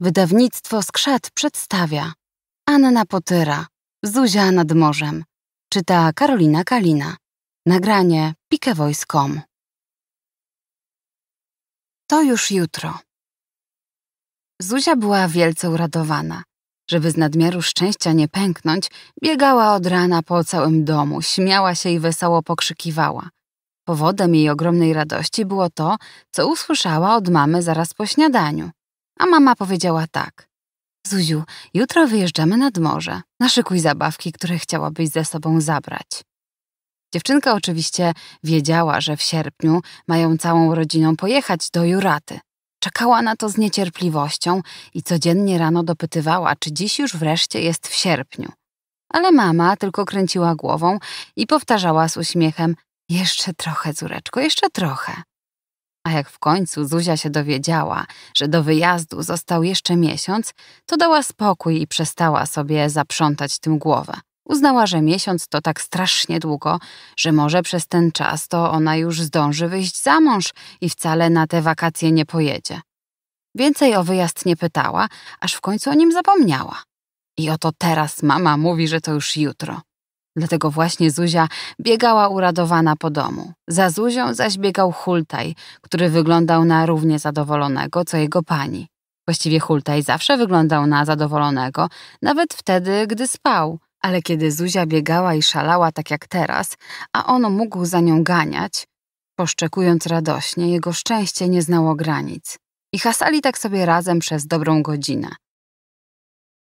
Wydawnictwo Skrzat przedstawia Anna Potyra, Zuzia nad morzem. Czyta Karolina Kalina. Nagranie pikewojskom. To już jutro. Zuzia była wielce uradowana. Żeby z nadmiaru szczęścia nie pęknąć, biegała od rana po całym domu, śmiała się i wesoło pokrzykiwała. Powodem jej ogromnej radości było to, co usłyszała od mamy zaraz po śniadaniu a mama powiedziała tak. Zuziu, jutro wyjeżdżamy nad morze. Naszykuj zabawki, które chciałabyś ze sobą zabrać. Dziewczynka oczywiście wiedziała, że w sierpniu mają całą rodziną pojechać do Juraty. Czekała na to z niecierpliwością i codziennie rano dopytywała, czy dziś już wreszcie jest w sierpniu. Ale mama tylko kręciła głową i powtarzała z uśmiechem: Jeszcze trochę, córeczko, jeszcze trochę. A jak w końcu Zuzia się dowiedziała, że do wyjazdu został jeszcze miesiąc, to dała spokój i przestała sobie zaprzątać tym głowę. Uznała, że miesiąc to tak strasznie długo, że może przez ten czas to ona już zdąży wyjść za mąż i wcale na te wakacje nie pojedzie. Więcej o wyjazd nie pytała, aż w końcu o nim zapomniała. I oto teraz mama mówi, że to już jutro. Dlatego właśnie Zuzia biegała uradowana po domu. Za Zuzią zaś biegał Hultaj, który wyglądał na równie zadowolonego, co jego pani. Właściwie Hultaj zawsze wyglądał na zadowolonego, nawet wtedy, gdy spał. Ale kiedy Zuzia biegała i szalała tak jak teraz, a on mógł za nią ganiać, poszczekując radośnie, jego szczęście nie znało granic. I hasali tak sobie razem przez dobrą godzinę.